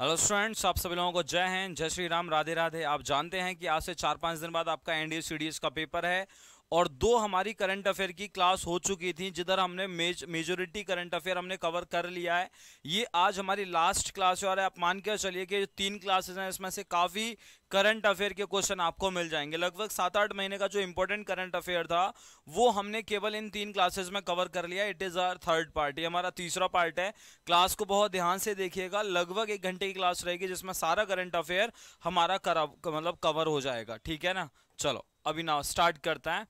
Hello students आप सभी लोगों को जय हिंद जय श्री राम राधे राधे आप जानते हैं कि आज से चार पाँच दिन बाद आपका एनडीए सीडीएस का पेपर है और दो हमारी करंट अफेयर की क्लास हो चुकी थी जिधर हमने मेज मेजोरिटी करंट अफेयर हमने कवर कर लिया है ये आज हमारी लास्ट क्लास है और आप मान के चलिए कि तीन क्लासेस हैं इसमें से काफ़ी करंट अफेयर के क्वेश्चन आपको मिल जाएंगे लगभग सात आठ महीने का जो इंपॉर्टेंट करंट अफेयर था वो हमने केवल इन तीन क्लासेस में कवर कर लिया it is our third part ये हमारा तीसरा पार्ट है क्लास को बहुत ध्यान से देखिएगा लगभग एक घंटे की क्लास रहेगी जिसमें सारा करंट अफेयर हमारा मतलब कवर हो जाएगा ठीक है ना चलो अभी ना स्टार्ट करते हैं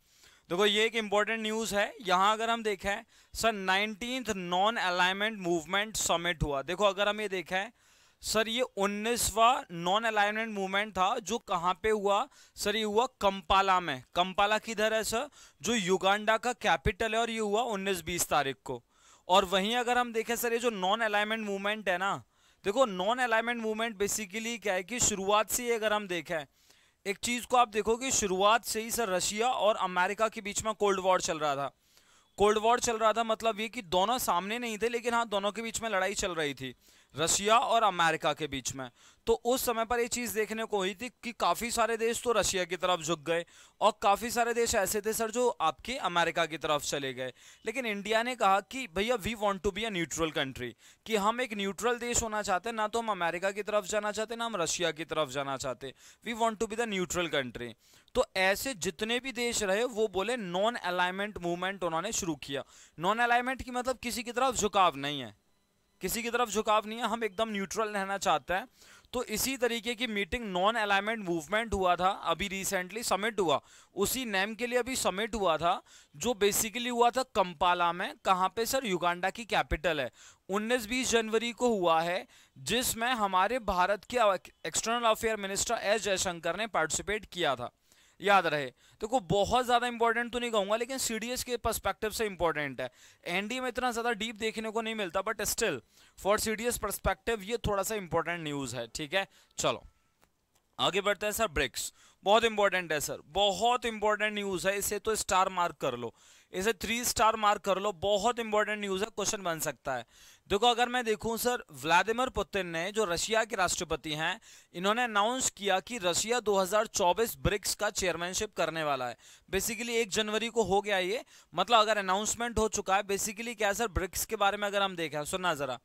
देखो ये एक इंपॉर्टेंट न्यूज़ है यहाँ अगर हम देखें sir nineteenth non alignment movement summit हुआ देखो अगर हम ये देखें सर ये उन्नीसवा नॉन अलाइनमेंट मूवमेंट था जो कहाँ पे हुआ सर ये हुआ कंपाला में कंपाला किधर है सर जो युगांडा का कैपिटल है और ये हुआ उन्नीस बीस तारीख को और वहीं अगर हम देखें सर ये जो नॉन अलाइनमेंट मूवमेंट है ना देखो नॉन अलाइनमेंट मूवमेंट बेसिकली क्या है कि शुरुआत से अगर हम देखें एक चीज़ को आप देखोगे शुरुआत से ही सर रशिया और अमेरिका के बीच में कोल्ड वॉर चल रहा था कोल्ड वॉर चल रहा था मतलब ये कि दोनों सामने नहीं थे लेकिन हाँ दोनों के बीच में लड़ाई चल रही थी रशिया और अमेरिका के बीच में तो उस समय पर ये चीज़ देखने को हुई थी कि काफ़ी सारे देश तो रशिया की तरफ झुक गए और काफ़ी सारे देश ऐसे थे सर जो आपके अमेरिका की तरफ चले गए लेकिन इंडिया ने कहा कि भैया we want to be a neutral country कि हम एक न्यूट्रल देश होना चाहते ना तो हम अमेरिका की तरफ जाना चाहते ना हम रशिया की तरफ जाना चाहते we want to be the neutral country तो ऐसे जितने भी देश रहे वो बोले नॉन अलाइनमेंट मूवमेंट उन्होंने शुरू किया नॉन अलाइनमेंट की मतलब किसी की तरफ झुकाव नहीं है किसी की तरफ झुकाव नहीं है हम एकदम न्यूट्रल रहना चाहते हैं तो इसी तरीके की मीटिंग नॉन अलाइनमेंट मूवमेंट हुआ था अभी रिसेंटली समिट हुआ उसी नेम के लिए अभी समिट हुआ था जो बेसिकली हुआ था कंपाला में कहाँ पे सर युगांडा की कैपिटल है 19-20 जनवरी को हुआ है जिसमें हमारे भारत के external affair minister S Jaishankar ने पार्टिसिपेट किया था याद रहे देखो तो बहुत ज़्यादा इंपॉर्टेंट तो नहीं कहूँगा लेकिन सी के परस्पेक्टिव से इंपॉर्टेंट है एनडीए में इतना ज़्यादा डीप देखने को नहीं मिलता but still for C D perspective ये थोड़ा सा इंपॉर्टेंट न्यूज़ है ठीक है चलो आगे बढ़ते हैं सर ब्रिक्स बहुत इंपॉर्टेंट है सर बहुत इंपॉर्टेंट न्यूज़ है इसे तो स्टार मार्क कर लो इसे थ्री स्टार मार्क कर लो बहुत इंपॉर्टेंट न्यूज़ है क्वेश्चन बन सकता है देखो अगर मैं देखूं सर व्लादिमीर पुतिन ने जो रशिया के राष्ट्रपति हैं इन्होंने अनाउंस किया कि रशिया 2024 ब्रिक्स का चेयरमैनशिप करने वाला है बेसिकली एक जनवरी को हो गया ये मतलब अगर अनाउंसमेंट हो चुका है बेसिकली क्या सर ब्रिक्स के बारे में अगर हम देखें सुनना ज़रा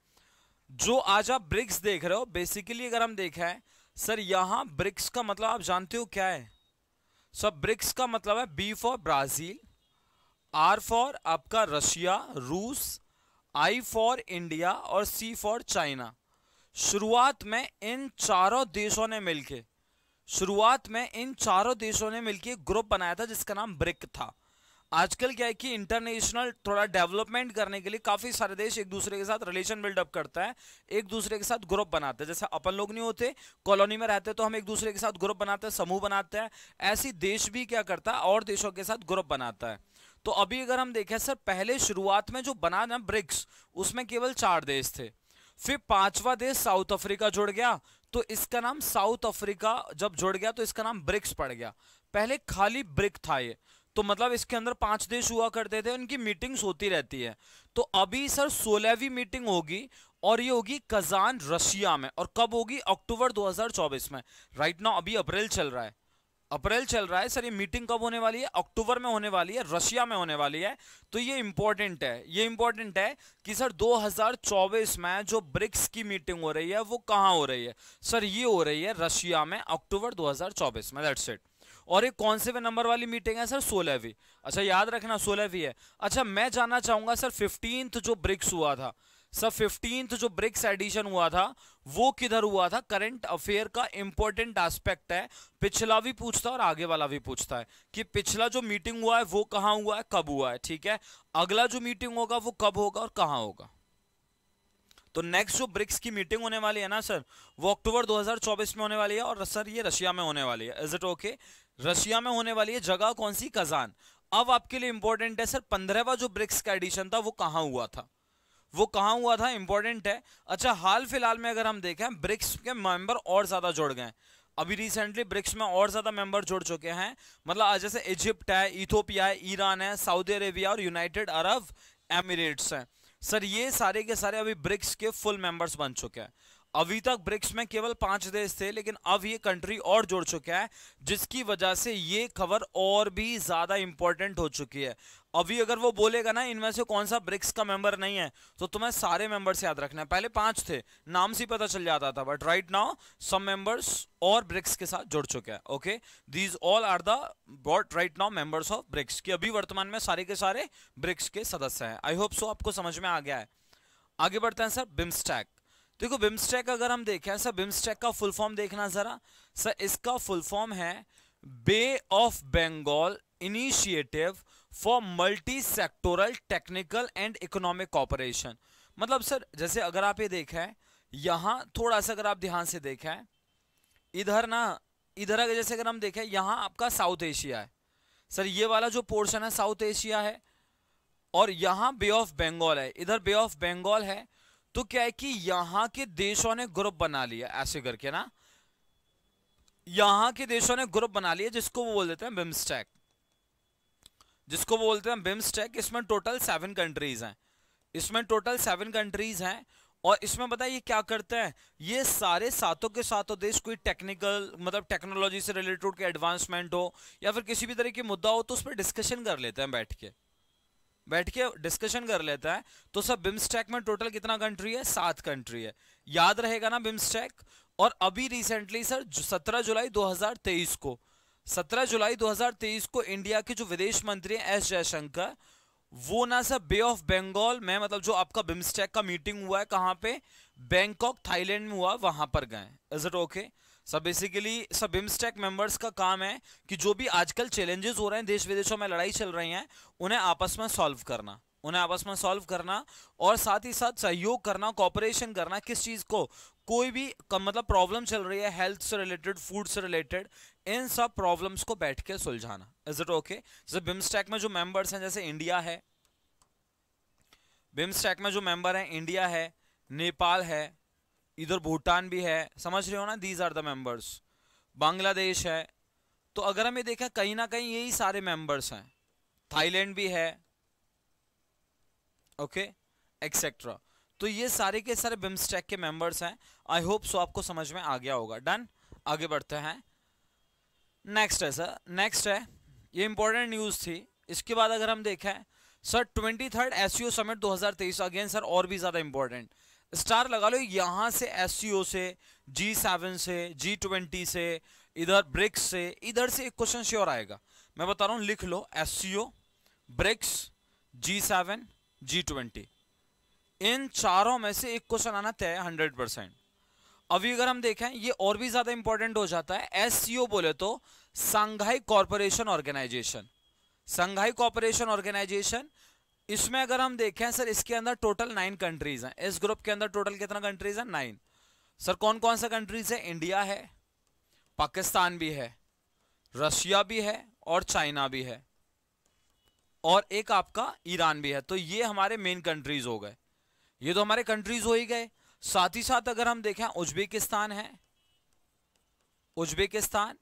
जो आज आप ब्रिक्स देख रहे हो बेसिकली अगर हम देखें सर यहाँ ब्रिक्स का मतलब आप जानते हो क्या है सर ब्रिक्स का मतलब है B for Brazil R for आपका रशिया रूस आई फॉर इंडिया और सी फॉर चाइना शुरुआत में इन चारों देशों ने मिलकर शुरुआत में इन चारों देशों ने मिलकर ग्रुप बनाया था जिसका नाम ब्रिक था आजकल क्या है कि इंटरनेशनल थोड़ा डेवलपमेंट करने के लिए काफ़ी सारे देश एक दूसरे के साथ रिलेशन बिल्डअप करता है एक दूसरे के साथ ग्रुप बनाते हैं जैसे अपन लोग नहीं होते कॉलोनी में रहते तो हम एक दूसरे के साथ ग्रुप बनाते हैं समूह बनाते हैं ऐसी देश भी क्या करता है और देशों के साथ ग्रुप बनाता है तो अभी अगर हम देखें सर पहले शुरुआत में जो बना ना ब्रिक्स उसमें केवल चार देश थे फिर पांचवा देश साउथ अफ्रीका जुड़ गया तो इसका नाम साउथ अफ्रीका जब जुड़ गया तो इसका नाम ब्रिक्स पड़ गया पहले खाली ब्रिक था ये तो मतलब इसके अंदर पांच देश हुआ करते थे उनकी मीटिंग्स होती रहती है तो अभी सर सोलहवीं मीटिंग होगी और ये होगी कजान रशिया में और कब होगी अक्टूबर 2024 में राइट ना अभी अप्रैल चल रहा है अप्रैल चल रहा है सर ये मीटिंग कब होने वाली है अक्टूबर में होने वाली है रशिया में होने वाली है तो ये इंपॉर्टेंट है ये इंपॉर्टेंट है कि सर 2024 में जो ब्रिक्स की मीटिंग हो रही है वो कहाँ हो रही है सर ये हो रही है रशिया में अक्टूबर 2024 में दैट्स इट और ये कौन से नंबर वाली मीटिंग है सर सोलहवीं अच्छा याद रखना सोलहवीं है अच्छा मैं जानना चाहूंगा सर फिफ्टींथ जो ब्रिक्स हुआ था सर फिफ्टींथ जो ब्रिक्स एडिशन हुआ था वो किधर हुआ था करंट अफेयर का इंपॉर्टेंट एस्पेक्ट है पिछला भी पूछता है और आगे वाला भी पूछता है कि पिछला जो मीटिंग हुआ है वो कहां हुआ है कब हुआ है ठीक है अगला जो मीटिंग होगा वो कब होगा और कहां होगा तो नेक्स्ट जो ब्रिक्स की मीटिंग होने वाली है ना सर वो अक्टूबर 2024 में होने वाली है और सर ये रशिया में होने वाली है इज इट ओके रशिया में होने वाली है जगह कौन सी कजान अब आपके लिए इंपॉर्टेंट है सर पंद्रहवा जो ब्रिक्स का एडिशन था वो कहां हुआ था वो कहाँ हुआ था इंपॉर्टेंट है अच्छा हाल फिलहाल में अगर हम देखें ब्रिक्स के मेंबर और ज़्यादा जुड़ गए अभी रिसेंटली ब्रिक्स में और ज़्यादा मेंबर जुड़ चुके हैं मतलब जैसे इजिप्ट है इथोपिया है ईरान है सऊदी अरेबिया और यूनाइटेड अरब एमिरेट्स हैं सर ये सारे के सारे अभी ब्रिक्स के फुल मेंबर्स बन चुके हैं अभी तक ब्रिक्स में केवल पांच देश थे लेकिन अब ये कंट्री और जुड़ चुका है जिसकी वजह से ये खबर और भी ज़्यादा इंपॉर्टेंट हो चुकी है अभी अगर वो बोलेगा ना इनमें से कौन सा ब्रिक्स का मेंबर नहीं है तो तुम्हें सारे मेंबर्स याद रखना है पहले पांच थे नाम से पता चल जाता था but right now some members और ब्रिक्स के साथ जुड़ चुके हैं okay these all are the right now members of BRICS की अभी वर्तमान में सारे के सारे ब्रिक्स के सदस्य हैं आई होप सो आपको समझ में आ गया है आगे बढ़ते हैं सर बिम्स्टैक देखो बिम्स्टैक अगर हम देखें सर बिम्स्टेक का फुल फॉर्म देखना जरा सर इसका फुल फॉर्म है bay of Bengal initiative for multi sectoral technical and economic cooperation मतलब सर जैसे अगर आप ये देखा है यहाँ थोड़ा सा अगर आप ध्यान से देखा है इधर ना इधर अगर जैसे अगर हम देखें यहाँ आपका साउथ एशिया है सर ये वाला जो पोर्शन है साउथ एशिया है और यहाँ बे ऑफ बंगाल है इधर बे ऑफ बंगाल है तो क्या है कि यहाँ के देशों ने ग्रुप बना लिया ऐसे करके ना यहाँ के देशों ने ग्रुप बना लिया जिसको वो बोल देते हैं बिम्स्टैक जिसको बोलते हैं बिम्सटेक इसमें टोटल सेवन कंट्रीज हैं इसमें टोटल सेवन कंट्रीज हैं और इसमें बताइए क्या करते हैं ये सारे सातों के सातों देश कोई टेक्निकल मतलब टेक्नोलॉजी से रिलेटेड के एडवांसमेंट हो या फिर किसी भी तरह की मुद्दा हो तो उस पर डिस्कशन कर लेते हैं बैठ के बैठ के डिस्कशन कर लेता है तो सर बिम्सटेक में टोटल कितना कंट्री है सात कंट्री है याद रहेगा ना बिम्सटेक और अभी रिसेंटली सर 17 जुलाई 2023 को 17 जुलाई 2023 को इंडिया के जो विदेश मंत्री हैं एस जयशंकर वो ना सर बे ऑफ बंगाल में मतलब जो आपका बिम्स्टेक का मीटिंग हुआ है कहाँ पे बैंकॉक थाईलैंड में हुआ वहां पर गए is it okay sir basically सब बिम्स्टेक मेंबर्स का काम है कि जो भी आजकल चैलेंजेस हो रहे हैं देश विदेशों में लड़ाई चल रही है उन्हें आपस में सॉल्व करना उन्हें आपस में सॉल्व करना और साथ ही साथ सहयोग करना कॉपरेशन करना किस चीज़ को कोई भी मतलब प्रॉब्लम चल रही है हेल्थ से रिलेटेड फूड से रिलेटेड इन सब प्रॉब्लम्स को बैठ के सुलझाना इज इट ओके जैसे बिम्सटेक में जो मेंबर्स हैं जैसे इंडिया है बिम्सटेक में जो मेंबर हैं इंडिया है नेपाल है इधर भूटान भी है समझ रहे हो ना these are the members Bangladesh है तो अगर हम ये देखें कहीं ना कहीं यही सारे मेंबर्स हैं थाईलैंड भी है ओके okay? एक्सेट्रा तो ये सारे के सारे बिम्स्टेक के मेंबर्स हैं आई होप सो आपको समझ में आ गया होगा डन आगे बढ़ते हैं नेक्स्ट है सर नेक्स्ट है ये इंपॉर्टेंट न्यूज़ थी इसके बाद अगर हम देखें sir twenty third S C O summit दो अगेन सर और भी ज़्यादा इंपॉर्टेंट स्टार लगा लो यहाँ से एस e से जी सेवन से जी ट्वेंटी से इधर ब्रिक्स से इधर से एक क्वेश्चन श्योर आएगा मैं बता रहा हूँ लिख लो S C O BRICS G seven G twenty इन चारों में से एक क्वेश्चन आना तय है हंड्रेड परसेंट अभी अगर हम देखें ये और भी ज़्यादा इंपॉर्टेंट हो जाता है एस e बोले तो Shanghai corporation organization Shanghai corporation organization इसमें अगर हम देखें सर इसके अंदर टोटल नाइन कंट्रीज हैं इस ग्रुप के अंदर टोटल कितना कंट्रीज हैं नाइन सर कौन कौन सा कंट्रीज है इंडिया है पाकिस्तान भी है रशिया भी है और चाइना भी है और एक आपका ईरान भी है तो ये हमारे मेन कंट्रीज हो गए ये तो हमारे कंट्रीज हो ही गए साथ ही साथ अगर हम देखें उज्बेकिस्तान है उज्बेकिस्तान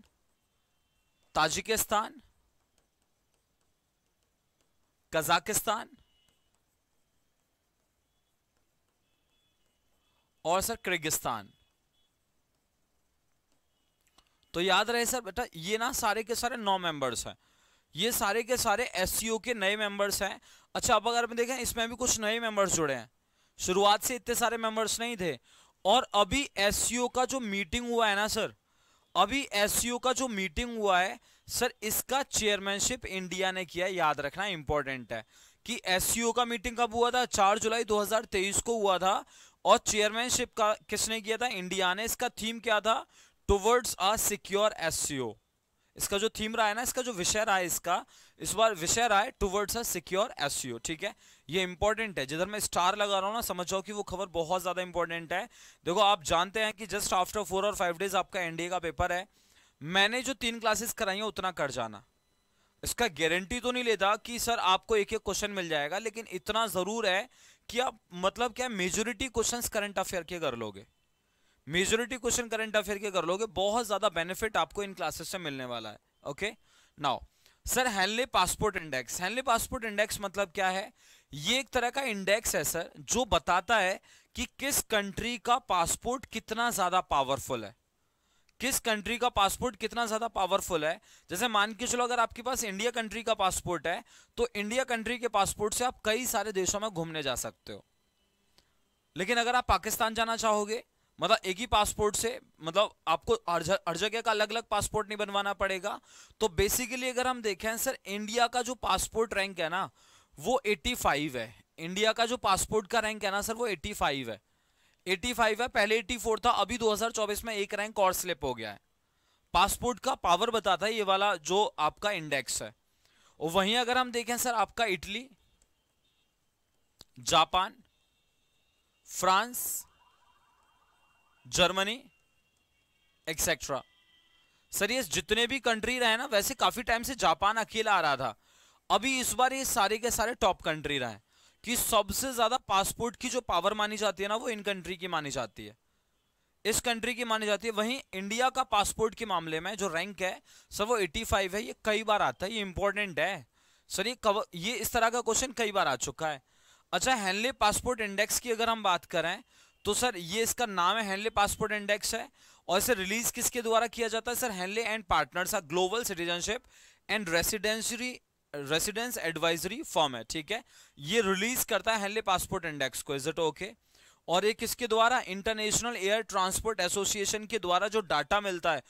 ताजिकिस्तान कजाकिस्तान और सर किर्गिस्तान तो याद रहे सर बेटा ये ना सारे के सारे नौ मेंबर्स हैं ये सारे के सारे एस के नए मेंबर्स हैं अच्छा अब अगर मैं देखें इसमें भी कुछ नए मेंबर्स जुड़े हैं शुरुआत से इतने सारे मेंबर्स नहीं थे और अभी एस का जो मीटिंग हुआ है ना सर अभी एस का जो मीटिंग हुआ है सर इसका चेयरमैनशिप इंडिया ने किया याद रखना इंपॉर्टेंट है कि एस का मीटिंग कब हुआ था 4 जुलाई 2023 को हुआ था और चेयरमैनशिप का किसने किया था इंडिया ने इसका थीम क्या था टुवर्ड्स अ सिक्योर एस इसका जो थीम रहा है ना इसका जो विषय रहा है इसका इस बार विषय रहा है टुवर्ड्स अ सिक्योर एस ठीक है ये इंपॉर्टेंट है जिधर मैं स्टार लगा रहा हूँ ना समझ जाओ कि वो खबर बहुत ज़्यादा इंपॉर्टेंट है देखो आप जानते हैं कि जस्ट आफ्टर फोर और फाइव डेज आपका एनडीए का पेपर है मैंने जो तीन क्लासेस कराई है उतना कर जाना इसका गारंटी तो नहीं लेता कि सर आपको एक एक क्वेश्चन मिल जाएगा लेकिन इतना ज़रूर है कि आप मतलब क्या मेजोरिटी क्वेश्चन करंट अफेयर के कर लोगे मेजोरिटी क्वेश्चन करंट अफेयर के कर लोगे बहुत ज़्यादा बेनिफिट आपको इन क्लासेस से मिलने वाला है okay now sir Henley passport index Henley passport index मतलब क्या है ये एक तरह का इंडेक्स है सर जो बताता है कि किस कंट्री का पासपोर्ट कितना ज्यादा पावरफुल है किस कंट्री का पासपोर्ट कितना ज्यादा पावरफुल है जैसे मान के चलो अगर आपके पास इंडिया कंट्री का पासपोर्ट है तो इंडिया कंट्री के पासपोर्ट से आप कई सारे देशों में घूमने जा सकते हो लेकिन अगर आप पाकिस्तान जाना चाहोगे मतलब एक ही पासपोर्ट से मतलब आपको हर जगह का अलग अलग पासपोर्ट नहीं बनवाना पड़ेगा तो बेसिकली अगर हम देखें सर इंडिया का जो पासपोर्ट रैंक है ना वो 85 है इंडिया का जो पासपोर्ट का रैंक है ना सर वो 85 है 85 है पहले 84 था अभी 2024 में एक रैंक और स्लिप हो गया है पासपोर्ट का पावर बताता है ये वाला जो आपका इंडेक्स है और वहीं अगर हम देखें सर आपका Italy Japan France Germany etcetera sir ये जितने भी कंट्री रहे ना वैसे काफ़ी टाइम से जापान अकेला आ रहा था अभी इस बार ये सारे के सारे टॉप कंट्री रहा है कि सबसे ज्यादा पासपोर्ट की जो पावर मानी जाती है ना वो इन कंट्री की मानी जाती है इस कंट्री की मानी जाती है वहीं इंडिया का पासपोर्ट के मामले में जो रैंक है सर वो 85 है ये कई बार आता है ये इंपॉर्टेंट है सर ये कव ये इस तरह का क्वेश्चन कई बार आ चुका है अच्छा हैनले पासपोर्ट इंडेक्स की अगर हम बात करें तो सर ये इसका नाम है हैनले पासपोर्ट इंडेक्स है और इसे रिलीज किसके द्वारा किया जाता है sir Henley and partners global citizenship and residentiary residence advisory form है ठीक है ये रिलीज करता है हेनले पासपोर्ट इंडेक्स को इज इट ओके और एक इसके द्वारा इंटरनेशनल एयर ट्रांसपोर्ट एसोसिएशन के द्वारा जो डाटा मिलता है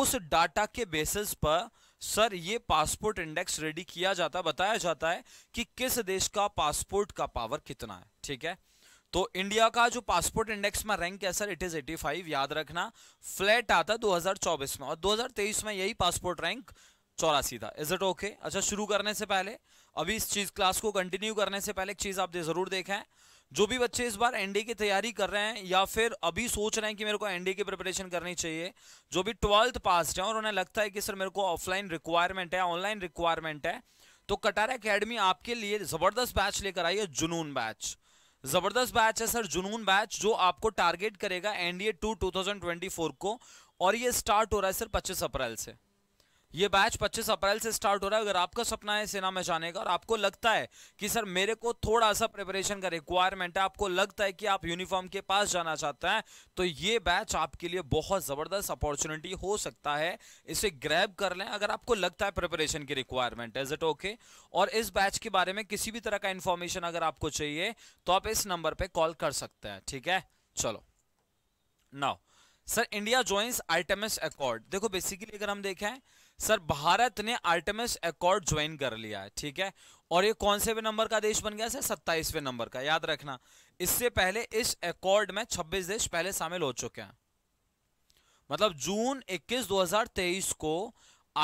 उस डाटा के बेसिस पर सर ये पासपोर्ट इंडेक्स रेडी किया जाता है बताया जाता है कि किस देश का पासपोर्ट का पावर कितना है ठीक है तो इंडिया का जो पासपोर्ट इंडेक्स में रैंक है सर इट इज 85 याद रखना फ्लैट आता 2024 में और 2023 में यही पासपोर्ट रैंक चौरासी था इज इट ओके अच्छा शुरू करने से पहले अभी इस चीज क्लास को कंटिन्यू करने से पहले एक चीज आप दे जरूर देखें जो भी बच्चे इस बार एनडी की तैयारी कर रहे हैं या फिर अभी सोच रहे हैं कि मेरे को एनडी की प्रिपरेशन करनी चाहिए जो भी ट्वेल्थ पास है और उन्हें लगता है कि सर मेरे को ऑफलाइन रिक्वायरमेंट है ऑनलाइन रिक्वायरमेंट है तो कटारा अकेडमी आपके लिए जबरदस्त बैच लेकर आई है जुनून बैच जबरदस्त बैच है सर जुनून बैच जो आपको टारगेट करेगा एनडीए टू टू को और ये स्टार्ट हो रहा है सर पच्चीस अप्रैल से ये बैच 25 अप्रैल से स्टार्ट हो रहा है अगर आपका सपना है सेना में जाने का और आपको लगता है कि सर मेरे को थोड़ा सा प्रिपरेशन का रिक्वायरमेंट है आपको लगता है कि आप यूनिफॉर्म के पास जाना चाहते हैं तो ये बैच आपके लिए बहुत ज़बरदस्त अपॉर्चुनिटी हो सकता है इसे ग्रैब कर लें अगर आपको लगता है प्रिपरेशन की रिक्वायरमेंट इज इट ओके और इस बैच के बारे में किसी भी तरह का इंफॉर्मेशन अगर आपको चाहिए तो आप इस नंबर पर कॉल कर सकते हैं ठीक है चलो now sir India joins Artemis accord देखो बेसिकली अगर हम देखें सर भारत ने आर्टमिस अकॉर्ड ज्वाइन कर लिया है ठीक है और ये कौन से नंबर का देश बन गया सर सत्ताईसवें नंबर का याद रखना इससे पहले इस अकॉर्ड में छब्बीस देश पहले शामिल हो चुके हैं मतलब जून 21 2023 को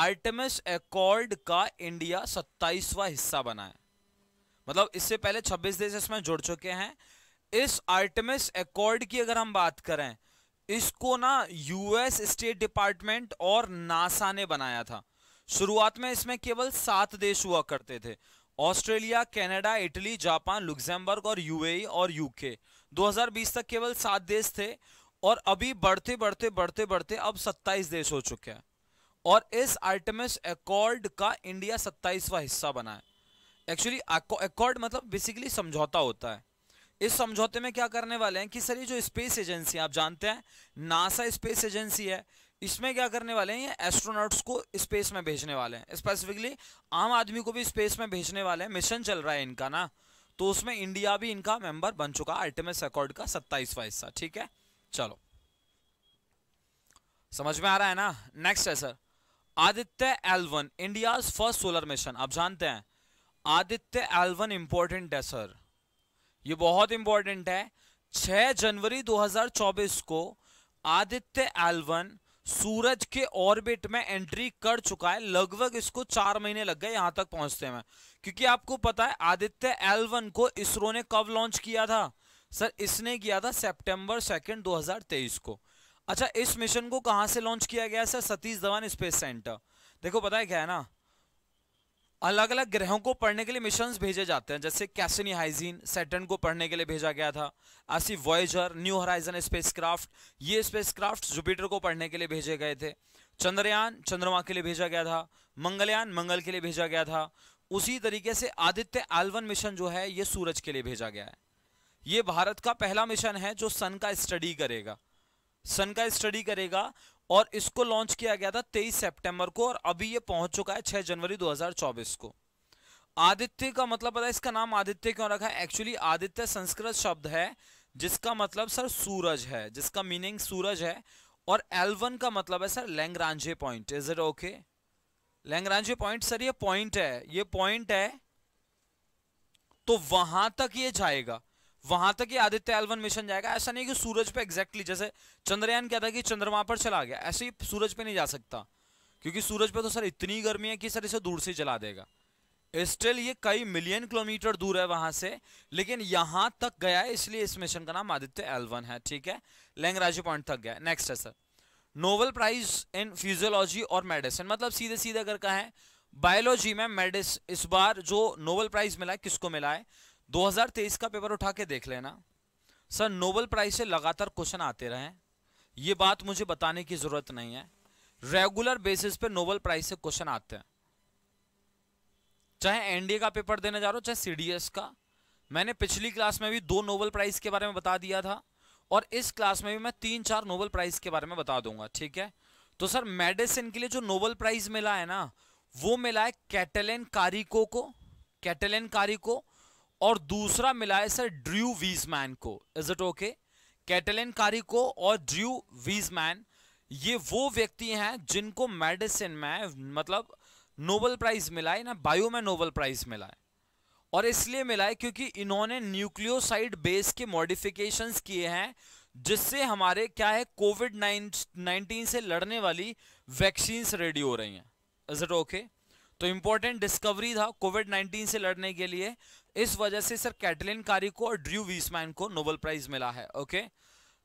आर्टमिस अकॉर्ड का इंडिया 27वां हिस्सा बना है मतलब इससे पहले 26 देश इसमें जुड़ चुके हैं इस आर्टमिस अकॉर्ड की अगर हम बात करें इसको ना यूएस स्टेट डिपार्टमेंट और नासा ने बनाया था शुरुआत में इसमें केवल सात देश हुआ करते थे Australia Canada Italy Japan Luxembourg और यूएई e और यूके 2020 तक केवल सात देश थे और अभी बढ़ते बढ़ते बढ़ते बढ़ते अब 27 देश हो चुके हैं और इस आर्टमिस एकॉर्ड का इंडिया 27वां हिस्सा बना है एक्चुअली एकॉर्ड मतलब बेसिकली समझौता होता है इस समझौते में क्या करने वाले हैं कि सर ये जो स्पेस एजेंसी आप जानते हैं नासा स्पेस एजेंसी है इसमें क्या करने वाले हैं ये एस्ट्रोनॉट्स को स्पेस में भेजने वाले हैं स्पेसिफिकली आम आदमी को भी स्पेस में भेजने वाले हैं मिशन चल रहा है इनका ना तो उसमें इंडिया भी इनका मेंबर बन चुका अल्टीमेट अकॉर्ड का सत्ताईसवा हिस्सा ठीक है चलो समझ में आ रहा है ना नेक्स्ट है sir Aditya L one India first solar mission आप जानते हैं आदित्य एलवन इंपॉर्टेंट है सर ये बहुत इंपॉर्टेंट है 6 जनवरी 2024 को आदित्य एलवन सूरज के ऑर्बिट में एंट्री कर चुका है लगभग इसको चार महीने लग गए यहां तक पहुंचते में क्योंकि आपको पता है आदित्य एलवन को इसरो ने कब लॉन्च किया था सर इसने किया था सितंबर सेकेंड 2023 को अच्छा इस मिशन को कहां से लॉन्च किया गया sir Satish Dhawan space centre देखो पता है क्या है ना अलग अलग ग्रहों को पढ़ने के लिए मिशन भेजे जाते हैं जैसे कैसनी हाइजीन सेटन को पढ़ने के लिए भेजा गया था ऐसी वॉयजर न्यू हराइजन स्पेसक्राफ्ट ये स्पेसक्राफ्ट जुपिटर को पढ़ने के लिए भेजे गए थे चंद्रयान चंद्रमा के लिए भेजा गया था मंगलयान मंगल के लिए भेजा गया था उसी तरीके से आदित्य एल्वन मिशन जो है ये सूरज के लिए भेजा गया है ये भारत का पहला मिशन है जो सन का स्टडी करेगा सन का स्टडी करेगा और इसको लॉन्च किया गया था 23 सितंबर को और अभी ये पहुंच चुका है 6 जनवरी 2024 को आदित्य का मतलब पता है इसका नाम आदित्य क्यों रखा है एक्चुअली आदित्य संस्कृत शब्द है जिसका मतलब सर सूरज है जिसका मीनिंग सूरज है और एलवन का मतलब है sir Lagrange point is it okay Lagrange point sir ये पॉइंट है ये पॉइंट है तो वहां तक ये जाएगा वहां तक ही आदित्य एलवन मिशन जाएगा ऐसा नहीं कि सूरज पे एग्जैक्टली जैसे चंद्रयान क्या था कि चंद्रमा पर चला गया ऐसे ही सूरज पे नहीं जा सकता क्योंकि सूरज पे तो सर इतनी गर्मी है कि सर इसे दूर से चला देगा स्टिल ये कई मिलियन किलोमीटर दूर है वहां से लेकिन यहां तक गया है इसलिए इस मिशन का नाम आदित्य एलवन है ठीक है लैंगराजी पॉइंट तक गया नेक्स्ट है sir Nobel prize in physiology और मेडिसिन मतलब सीधे सीधे अगर कहें बायोलॉजी में मेडिस इस बार जो नोबल प्राइज मिला है किसको मिला है 2023 का पेपर उठा के देख लेना सर नोबल प्राइज से लगातार क्वेश्चन आते रहे ये बात मुझे बताने की ज़रूरत नहीं है रेगुलर बेसिस पे नोबल प्राइज से क्वेश्चन आते हैं चाहे एनडीए का पेपर देने जा रहा हो चाहे सीडीएस का मैंने पिछली क्लास में भी दो नोबल प्राइज के बारे में बता दिया था और इस क्लास में भी मैं तीन चार नोबल प्राइज के बारे में बता दूंगा ठीक है तो सर मेडिसिन के लिए जो नोबल प्राइज मिला है ना वो मिला है कैटलिन कारिको को कैटलिन कारिको और दूसरा मिला है सर ड्रू वीजमैन को is it okay Katalin Kari को और ड्रू वीजमैन ये वो व्यक्ति हैं जिनको मेडिसिन में मतलब नोबल प्राइज मिला है ना बायो में नोबल प्राइज मिला है और इसलिए मिला है क्योंकि इन्होंने न्यूक्लियोसाइड बेस के मॉडिफिकेशंस किए हैं जिससे हमारे क्या है कोविड नाइनटीन से लड़ने वाली वैक्सीन्स रेडी हो रही हैं इज इट ओके तो इम्पोर्टेंट डिस्कवरी था कोविड नाइन्टीन से लड़ने के लिए इस वजह से सर कैटलिन कारी को और ड्रू वीसमैन को नोबल प्राइज मिला है ओके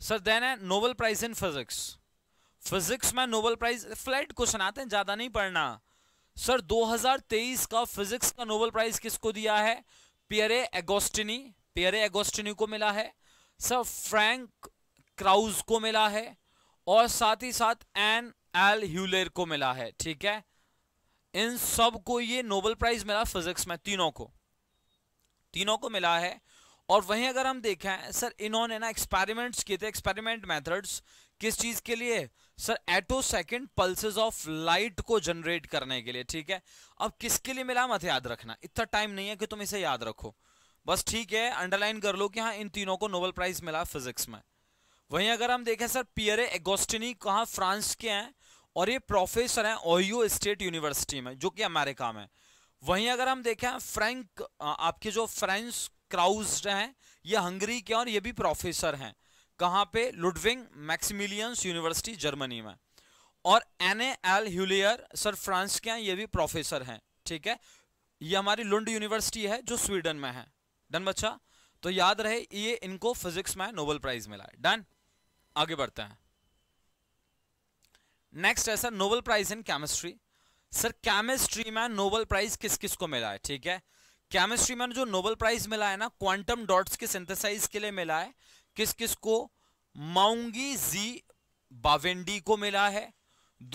सर देन है Nobel prize in physics physics में नोबल प्राइज फ्लैट क्वेश्चन आते हैं ज्यादा नहीं पढ़ना सर 2023 का फिजिक्स का नोबल प्राइज किसको दिया है पियरे एगोस्टिनी पियरे एगोस्टिनी को मिला है सर फ्रैंक क्राउज को मिला है और साथ ही साथ एन एल ह्यूलेर को मिला है ठीक है इन सब को ये नोबल प्राइज मिला फिजिक्स में तीनों को तीनों को मिला है और वहीं अगर हम देखें सर इन्होंने ना एक्सपेरिमेंट्स किए थे एक्सपेरिमेंट मेथड्स किस चीज के लिए sir attosecond pulses of light को जनरेट करने के लिए ठीक है अब किसके लिए मिला मत याद रखना इतना टाइम नहीं है कि तुम इसे याद रखो बस ठीक है अंडरलाइन कर लो कि हाँ इन तीनों को नोबल प्राइज मिला फिजिक्स में वहीं अगर हम देखें सर पियरे एगोस्टिनी कहा फ्रांस के हैं और ये प्रोफेसर हैं ओहियो स्टेट यूनिवर्सिटी में जो कि अमेरिका में वहीं अगर हम देखें फ्रैंक आपके जो फ्रेंच क्राउज हैं ये हंगरी के और ये भी प्रोफेसर हैं कहाँ पे लुडविंग मैक्सिमिलियंस यूनिवर्सिटी जर्मनी में और Anne L'Huillier sir France के हैं ये भी प्रोफेसर हैं ठीक है ये हमारी लुंड यूनिवर्सिटी है जो स्वीडन में है डन बच्चा तो याद रहे ये इनको फिजिक्स में नोबेल प्राइज मिला है डन आगे बढ़ते हैं नेक्स्ट है sir Nobel prize in chemistry sir chemistry में नोबल प्राइज किस किस को मिला है ठीक है केमिस्ट्री में जो नोबल प्राइज मिला है ना क्वांटम डॉट्स के सिंथेसाइज के लिए मिला है किस किस को माउंगी जी बावेंडी को मिला है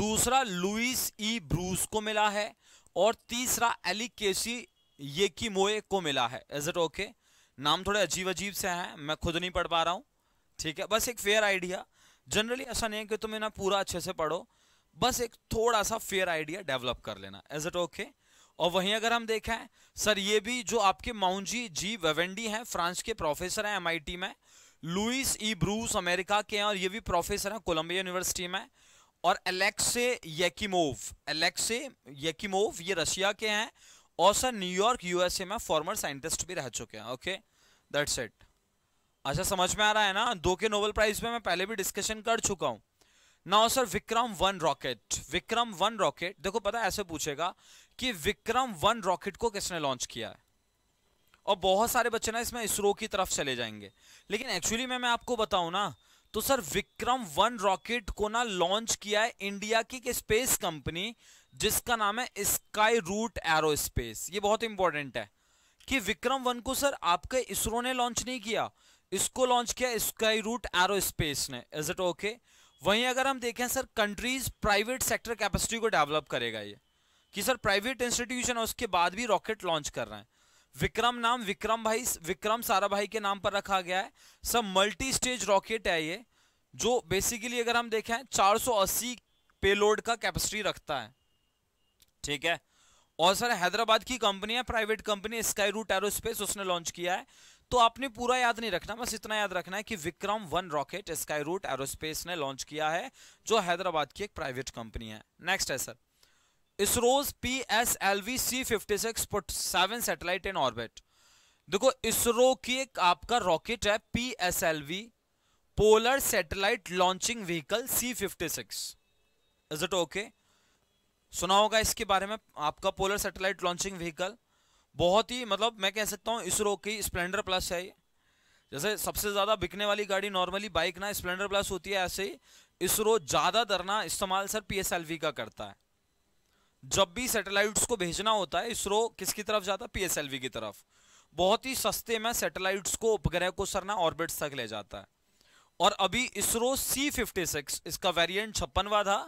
दूसरा लुइस ई ब्रूस को मिला है और तीसरा एली केसी ये की मोए को मिला है इज इट ओके नाम थोड़े अजीब अजीब से हैं मैं खुद नहीं पढ़ पा रहा हूँ ठीक है बस एक फेयर आइडिया जनरली ऐसा नहीं है कि तुम इन्हें पूरा अच्छे से पढ़ो बस एक थोड़ा सा फेयर आइडिया डेवलप कर लेना एज इट ओके और वहीं अगर हम देखें सर ये भी जो आपके माउंजी जी वेवेंडी हैं फ्रांस के प्रोफेसर हैं एमआईटी में लुइस ई ब्रूस अमेरिका के हैं और ये भी प्रोफेसर हैं कोलंबिया यूनिवर्सिटी में और एलेक्से येकिमोव एलेक्से येकिमोव ये रशिया के हैं और सर न्यूयॉर्क यूएसए में फॉर्मर साइंटिस्ट भी रह चुके हैं ओके दैट्स इट अच्छा समझ में आ रहा है ना दो के नोबेल प्राइज में मैं पहले भी डिस्कशन कर चुका हूँ now sir Vikram one rocket Vikram one rocket देखो पता ऐसे पूछेगा कि विक्रम वन रॉकेट को किसने लॉन्च किया है और बहुत सारे बच्चे ना इसमें इसरो की तरफ चले जाएंगे लेकिन एक्चुअली मैं मैं आपको बताऊं ना तो सर विक्रम वन रॉकेट को ना लॉन्च किया है इंडिया की एक स्पेस कंपनी जिसका नाम है स्काई रूट एरो स्पेस ये बहुत इंपॉर्टेंट है कि विक्रम वन को सर आपके इसरो ने लॉन्च नहीं किया इसको लॉन्च किया स्काई रूट एरो स्पेस ने इज इट ओके okay? वहीं अगर हम देखें sir countries private sector capacity को डेवलप करेगा ये कि सर प्राइवेट इंस्टीट्यूशन है उसके बाद भी रॉकेट लॉन्च कर रहे हैं विक्रम नाम विक्रम भाई विक्रम सारा भाई के नाम पर रखा गया है सब मल्टी स्टेज रॉकेट है ये जो बेसिकली अगर हम देखें 480 पेलोड का कैपेसिटी रखता है ठीक है और सर हैदराबाद की कंपनी है private company Skyroot Aerospace उसने लॉन्च किया है तो आपने पूरा याद नहीं रखना बस इतना याद रखना है कि Vikram one rocket Skyroot Aerospace ने लॉन्च किया है जो हैदराबाद की एक प्राइवेट कंपनी है नेक्स्ट है sir ISRO's P S L V C fifty six put seven satellite in orbit देखो इसरो की एक आपका रॉकेट है P S L V polar satellite launching vehicle C fifty six is it okay सुना होगा इसके बारे में आपका पोलर सेटेलाइट लॉन्चिंग व्हीकल बहुत ही मतलब मैं कह सकता हूँ इसरो की स्प्लेंडर प्लस है ये जैसे सबसे ज़्यादा बिकने वाली गाड़ी नॉर्मली बाइक ना स्प्लेंडर प्लस होती है ऐसे ही इसरो ज़्यादातर ना इस्तेमाल सर पी का करता है जब भी सैटेलाइट्स को भेजना होता है इसरो किसकी तरफ जाता है पी की तरफ बहुत ही सस्ते में सैटेलाइट्स को उपग्रह को सर ना ऑर्बिट्स तक ले जाता है और अभी इसरो सी इसका वेरिएंट छप्पनवा था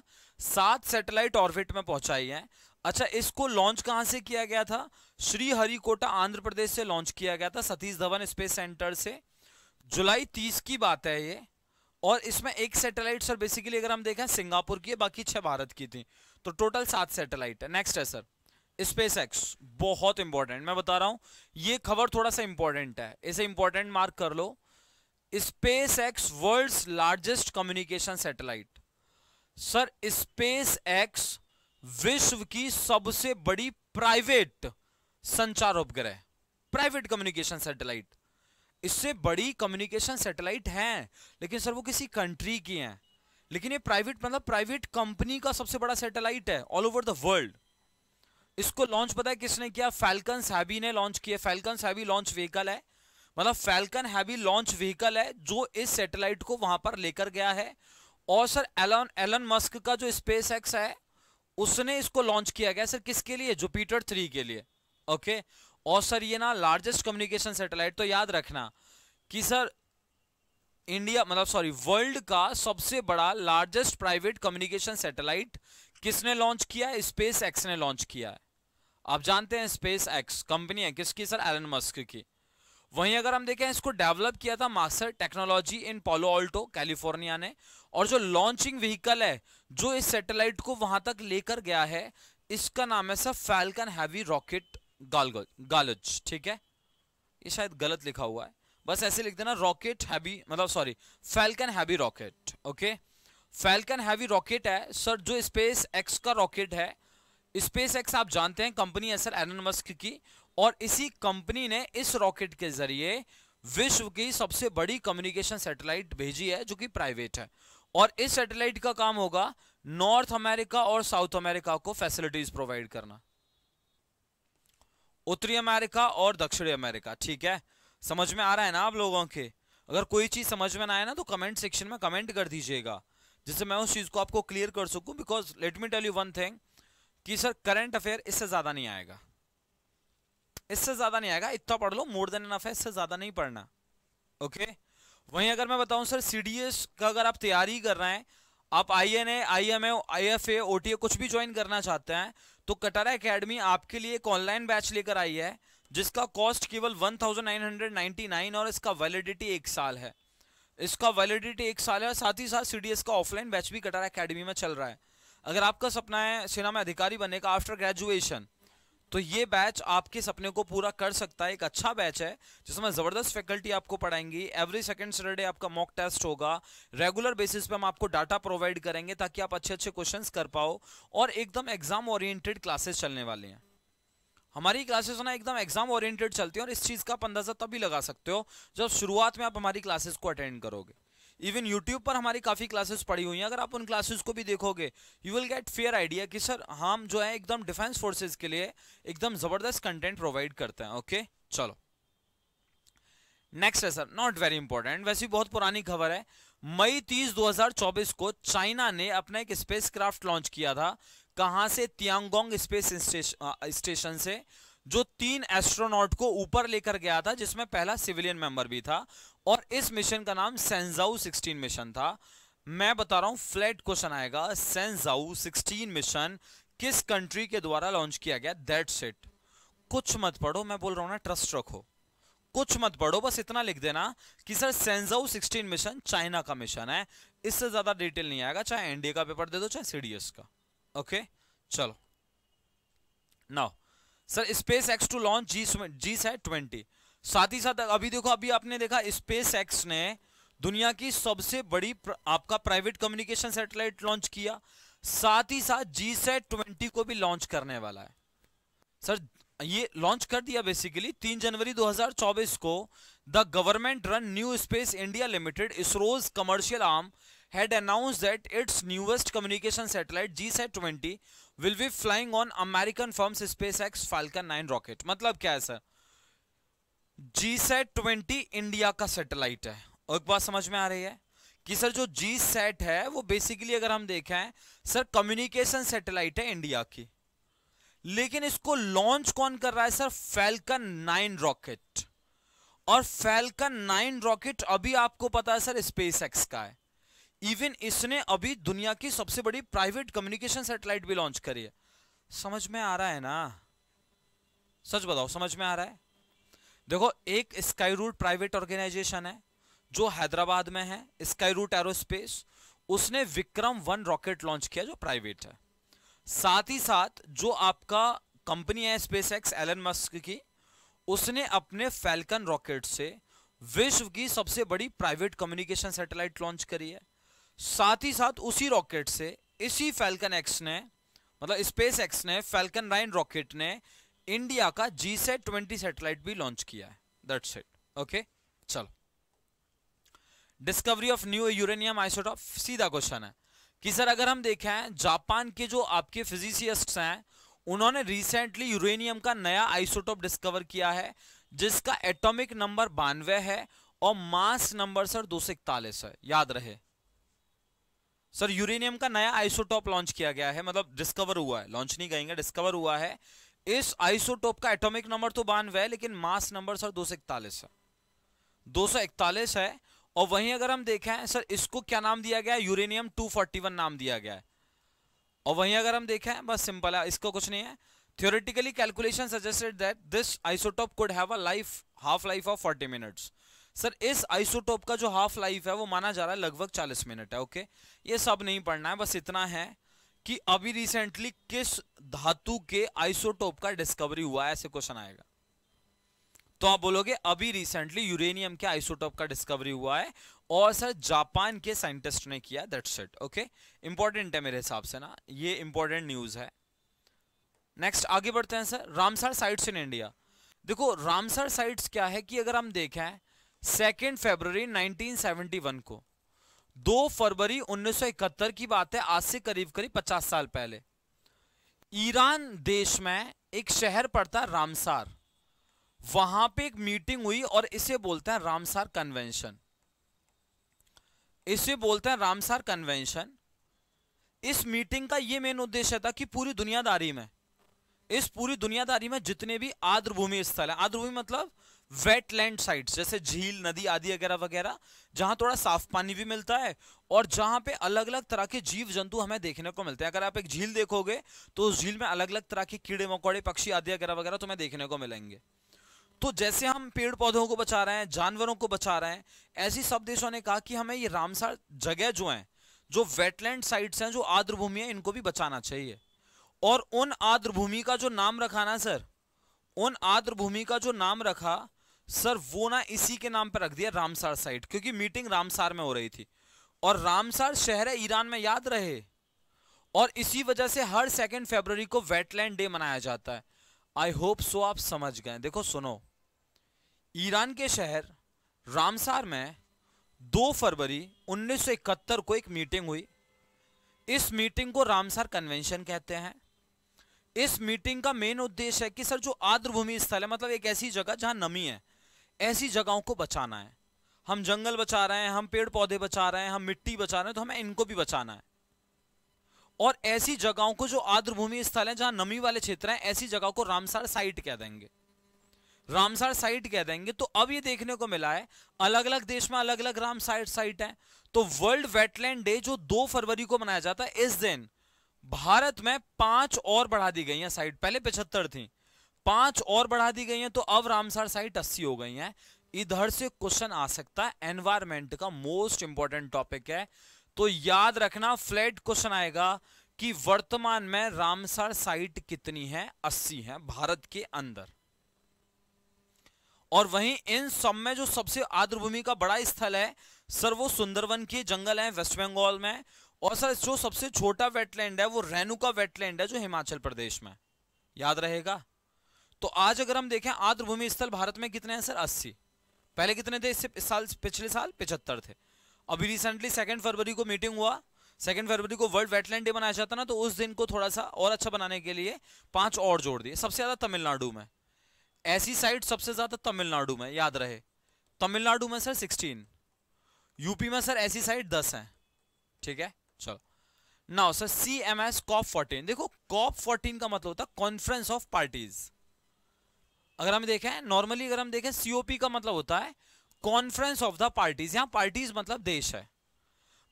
सात सैटेलाइट ऑर्बिट में पहुंचाई है अच्छा इसको लॉन्च कहां से किया गया था श्री हरिकोटा आंध्र प्रदेश से लॉन्च किया गया था सतीश धवन स्पेस सेंटर से जुलाई तीस की बात है ये और इसमें एक सैटेलाइट सर बेसिकली अगर हम देखें सिंगापुर की है बाकी छह भारत की थी तो टोटल सात सैटेलाइट है नेक्स्ट है सर स्पेस एक्स बहुत इंपॉर्टेंट मैं बता रहा हूं ये खबर थोड़ा सा इंपॉर्टेंट है इसे इंपॉर्टेंट मार्क कर लो SpaceX world largest communication satellite sir SpaceX विश्व की सबसे बड़ी प्राइवेट संचार उपग्रह प्राइवेट कम्युनिकेशन सैटेलाइट इससे बड़ी कम्युनिकेशन सैटेलाइट हैं लेकिन सर वो किसी कंट्री की हैं लेकिन ये प्राइवेट मतलब प्राइवेट कंपनी का सबसे बड़ा सैटेलाइट है ऑल ओवर द वर्ल्ड इसको लॉन्च पता है किसने किया फैल्कन हैबी ने लॉन्च किया फैल्कन हैबी लॉन्च व्हीकल है मतलब फैल्कन हैवी लॉन्च व्हीकल है जो इस सैटेलाइट को वहां पर लेकर गया है और सर एलन एलन मस्क का जो स्पेस एक्स है उसने इसको लॉन्च किया गया सर किसके लिए जुपिटर थ्री के लिए ओके और सर ये ना लार्जेस्ट कम्युनिकेशन सैटेलाइट तो याद रखना कि सर इंडिया मतलब सॉरी वर्ल्ड का सबसे बड़ा लार्जेस्ट प्राइवेट कम्युनिकेशन सैटेलाइट किसने लॉन्च किया स्पेस एक्स ने लॉन्च किया है आप जानते हैं स्पेस एक्स कंपनी है किसकी सर एलन मस्क की वहीं अगर हम देखें इसको डेवलप किया था master technology in Palo Alto California ने और जो लॉन्चिंग व्हीकल है जो इस सैटेलाइट को वहां तक लेकर गया है इसका नाम है सर फैल्कन हैवी रॉकेट गालज ठीक है ये शायद गलत लिखा हुआ है बस ऐसे लिख देना रॉकेट हैवी मतलब sorry Falcon Heavy rocket okay Falcon Heavy rocket है सर जो स्पेस एक्स का रॉकेट है स्पेस एक्स आप जानते हैं कंपनी है सर एलन मस्क की और इसी कंपनी ने इस रॉकेट के जरिए विश्व की सबसे बड़ी कम्युनिकेशन सैटेलाइट भेजी है जो कि प्राइवेट है और इस सैटेलाइट का काम होगा नॉर्थ अमेरिका और साउथ अमेरिका को फैसिलिटीज प्रोवाइड करना उत्तरी अमेरिका और दक्षिणी अमेरिका ठीक है समझ में आ रहा है ना आप लोगों के अगर कोई चीज समझ में ना आए ना तो कमेंट सेक्शन में कमेंट कर दीजिएगा जिससे मैं उस चीज को आपको क्लियर कर सकूं because let me tell you one thing कि सर करंट अफेयर इससे ज्यादा नहीं आएगा इससे ज्यादा नहीं आएगा इतना पढ़ लो मोर देन इनफ है इससे ज्यादा नहीं पढ़ना ओके वहीं अगर मैं बताऊं सर सीडीएस का अगर आप तैयारी कर रहे हैं आप I N A I M A I F A O T A कुछ भी ज्वाइन करना चाहते हैं तो कटारा एकेडमी आपके लिए एक ऑनलाइन बैच लेकर आई है जिसका कॉस्ट केवल 1999 और इसका वैलिडिटी एक साल है इसका वैलिडिटी एक साल है साथ ही साथ सीडीएस का ऑफलाइन बैच भी कटारा एकेडमी में चल रहा है अगर आपका सपना है सेना में अधिकारी बनने का आफ्टर ग्रेजुएशन तो ये बैच आपके सपने को पूरा कर सकता है एक अच्छा बैच है जिसमें ज़बरदस्त फैकल्टी आपको पढ़ाएंगी एवरी सेकंड सैटरडे आपका मॉक टेस्ट होगा रेगुलर बेसिस पे हम आपको डाटा प्रोवाइड करेंगे ताकि आप अच्छे अच्छे क्वेश्चंस कर पाओ और एकदम एग्जाम ओरिएंटेड क्लासेस चलने वाले हैं हमारी क्लासेस ना एकदम एग्जाम ओरिएंटेड चलती है और इस चीज़ का आप अंदाज़ा तभी लगा सकते हो जब शुरुआत में आप हमारी क्लासेस को अटेंड करोगे इवन यूट्यूब पर हमारी काफ़ी क्लासेस पड़ी हुई हैं अगर आप उन क्लासेस को भी देखोगे you will get fair idea कि सर हम जो है एकदम डिफेंस फोर्सेज के लिए एकदम ज़बरदस्त कंटेंट प्रोवाइड करते हैं ओके चलो नेक्स्ट है सर नॉट वेरी इंपॉर्टेंट वैसे बहुत पुरानी खबर है मई 30 2024 को चाइना ने अपना एक स्पेसक्राफ्ट लॉन्च किया था कहां से तियांगोंग स्पेस स्टेशन से जो तीन एस्ट्रोनॉट को ऊपर लेकर गया था जिसमें पहला सिविलियन मेंबर भी था और इस मिशन का नाम सेंजाउ 16 मिशन था मैं बता रहा हूं फ्लैट क्वेश्चन आएगा सेंजाउ 16 मिशन किस कंट्री के द्वारा लॉन्च किया गया दैट सेट कुछ मत पढ़ो मैं बोल रहा हूं ना ट्रस्ट रखो कुछ मत पढ़ो बस इतना लिख देना कि सर सेंजाउ 16 मिशन चाइना का मिशन है इससे ज्यादा डिटेल नहीं आएगा चाहे एनडीए का पेपर दे दो चाहे सीडीएस का ओके चलो now sir SpaceX to launch G GSAT twenty साथ ही साथ अभी देखो अभी आपने देखा स्पेस एक्स ने दुनिया की सबसे बड़ी प्र, आपका प्राइवेट कम्युनिकेशन सैटेलाइट लॉन्च किया साथ ही साथ जी सेट ट्वेंटी को भी लॉन्च करने वाला है सर ये लॉन्च कर दिया बेसिकली तीन जनवरी 2024 को the government run New Space India Limited ISRO's commercial arm announce that its newest communication satellite GSAT twenty will be flying on American form SpaceX Falcon nine rocket मतलब क्या है sir GSAT twenty India का satellite है और एक बात समझ में आ रही है कि सर जो जी सेट है वो बेसिकली अगर हम देखें सर कम्युनिकेशन सैटेलाइट है इंडिया की लेकिन इसको लॉन्च कौन कर रहा है सर फैल्कन नाइन रॉकेट और फैल्कन नाइन रॉकेट अभी आपको पता है सर स्पेस एक्स का है इवन इसने अभी दुनिया की सबसे बड़ी प्राइवेट कम्युनिकेशन सेटेलाइट भी लॉन्च करी है समझ में आ रहा है ना सच बताओ समझ में आ रहा है देखो एक स्काई रूट प्राइवेट ऑर्गेनाइजेशन है जो हैदराबाद में है स्काई रूट एरोस्पेस उसने विक्रम वन रॉकेट लॉन्च किया जो प्राइवेट है साथ ही साथ जो आपका कंपनी है स्पेस एक्स एलन मस्क की उसने अपने फैल्कन रॉकेट से विश्व की सबसे बड़ी प्राइवेट कम्युनिकेशन सैटेलाइट लॉन्च करी है साथ ही साथ उसी रॉकेट से इसी फैल्कन एक्स ने मतलब स्पेस एक्स ने फैल्कन नाइन रॉकेट ने इंडिया का जी से ट्वेंटी सेटेलाइट भी लॉन्च किया है दैट्स इट ओके चलो discovery of new uranium isotope सीधा क्वेश्चन है कि सर अगर हम देखें जापान के जो आपके फिजिसिस्ट हैं उन्होंने रिसेंटली यूरेनियम का नया आइसोटॉप डिस्कवर किया है जिसका एटॉमिक नंबर बानवे है और मास नंबर सर दो है याद रहे सर यूरेनियम का नया आइसोटॉप लॉन्च किया गया है मतलब डिस्कवर हुआ है लॉन्च नहीं कहेंगे डिस्कवर हुआ है इस आइसोटोप का एटॉमिक नंबर तो बानवे है लेकिन मास नंबर सर दो सौ इकतालीस है दो सौ इकतालीस है और वहीं अगर हम देखें सर इसको क्या नाम दिया गया है यूरेनियम टू फोर्टी वन नाम दिया गया है और वहीं अगर हम देखें बस सिंपल है इसको कुछ नहीं है theoretically calculation suggested that this isotope could have a life half life of 40 minutes sir इस आइसोटोप का जो हाफ लाइफ है वो माना जा रहा है लगभग 40 मिनट है ओके ये सब नहीं पढ़ना है बस इतना है कि अभी रिसेंटली किस धातु के आइसोटोप का डिस्कवरी हुआ है ऐसे क्वेश्चन आएगा तो आप बोलोगे अभी रिसेंटली यूरेनियम के आइसोटोप का डिस्कवरी हुआ है और सर जापान के साइंटिस्ट ने किया दैट सेट ओके इंपॉर्टेंट है मेरे हिसाब से ना ये इंपॉर्टेंट न्यूज है नेक्स्ट आगे बढ़ते हैं sir Ramsar sites in India देखो रामसर साइट्स क्या है कि अगर हम देखें सेकेंड फेबर नाइनटीन को दो फरवरी 1971 की बात है आज से करीब करीब 50 साल पहले ईरान देश में एक शहर पड़ता है रामसार वहां पे एक मीटिंग हुई और इसे बोलते हैं रामसार कन्वेंशन इसे बोलते हैं रामसार कन्वेंशन इस मीटिंग का ये मेन उद्देश्य था कि पूरी दुनियादारी में इस पूरी दुनियादारी में जितने भी भूमि स्थल है भूमि मतलब वेटलैंड साइट्स जैसे झील नदी आदि वगैरह वगैरह जहां थोड़ा साफ पानी भी मिलता है और जहां पे अलग अलग तरह के जीव जंतु हमें देखने को मिलते हैं अगर आप एक झील देखोगे तो उस झील में अलग अलग तरह के कीड़े मकोड़े पक्षी आदि वगैरह वगैरह तुम्हें देखने को मिलेंगे तो जैसे हम पेड़ पौधों को बचा रहे हैं जानवरों को बचा रहे हैं ऐसी सब देशों ने कहा कि हमें ये रामसार जगह जो है जो वेटलैंड साइट्स हैं जो आर्द्र भूमि है इनको भी बचाना चाहिए और उन आर्द्र भूमि का जो नाम रखा ना सर उन आर्द्र भूमि का जो नाम रखा सर वो ना इसी के नाम पर रख दिया रामसार साइट क्योंकि मीटिंग रामसार में हो रही थी और रामसार शहर है ईरान में याद रहे और इसी वजह से हर सेकेंड फेबर को वेटलैंड डे मनाया जाता है आई होप सो आप समझ गए देखो सुनो ईरान के शहर रामसार में 2 फरवरी 1971 को एक मीटिंग हुई इस मीटिंग को रामसार कन्वेंशन कहते हैं इस मीटिंग का मेन उद्देश्य है कि सर जो भूमि स्थल है मतलब एक ऐसी जगह जहां नमी है ऐसी जगहों को बचाना है हम जंगल बचा रहे हैं हम पेड़ पौधे बचा रहे हैं हम मिट्टी बचा रहे हैं तो हमें इनको भी बचाना है और ऐसी जगहों को जो आर्द्रभूमि स्थल है जहां नमी वाले क्षेत्र हैं ऐसी जगह को रामसार साइट कह देंगे रामसार साइट कह देंगे तो अब ये देखने को मिला है अलग अलग देश में अलग अलग राम साइट है तो वर्ल्ड वेटलैंड डे जो दो फरवरी को मनाया जाता है इस दिन भारत में पांच और बढ़ा दी गई हैं साइट पहले पिछहत्तर थी पांच और बढ़ा दी गई हैं तो अब रामसार साइट अस्सी हो गई हैं इधर से क्वेश्चन आ सकता है एनवायरमेंट का मोस्ट इंपॉर्टेंट टॉपिक है तो याद रखना फ्लैट क्वेश्चन आएगा कि वर्तमान में रामसार साइट कितनी है अस्सी है भारत के अंदर और वहीं इन सब में जो सबसे भूमि का बड़ा स्थल है सर वो सुंदरवन के जंगल है वेस्ट बंगाल में और सर जो सबसे छोटा वेटलैंड है वो रेणुका वेटलैंड है जो हिमाचल प्रदेश में याद रहेगा तो आज अगर हम देखें भूमि स्थल भारत में कितने हैं सर अस्सी पहले कितने थे इससे इस साल पिछले साल पिछहत्तर थे अभी रिसेंटली सेकेंड फरवरी को मीटिंग हुआ सेकेंड फरवरी को वर्ल्ड वेटलैंड डे मनाया जाता ना तो उस दिन को थोड़ा सा और अच्छा बनाने के लिए पांच और जोड़ दिए सबसे ज़्यादा तमिलनाडु में ऐसी साइट सबसे ज़्यादा तमिलनाडु में याद रहे तमिलनाडु में सर सिक्सटीन यूपी में सर ऐसी साइट दस है ठीक है चलो now sir C M S COP fourteen देखो कॉप फोर्टीन का मतलब होता है कॉन्फ्रेंस ऑफ पार्टीज़ अगर हम देखें नॉर्मली अगर हम देखें सीओपी का मतलब होता है कॉन्फ्रेंस ऑफ द पार्टीज यहाँ पार्टीज मतलब देश है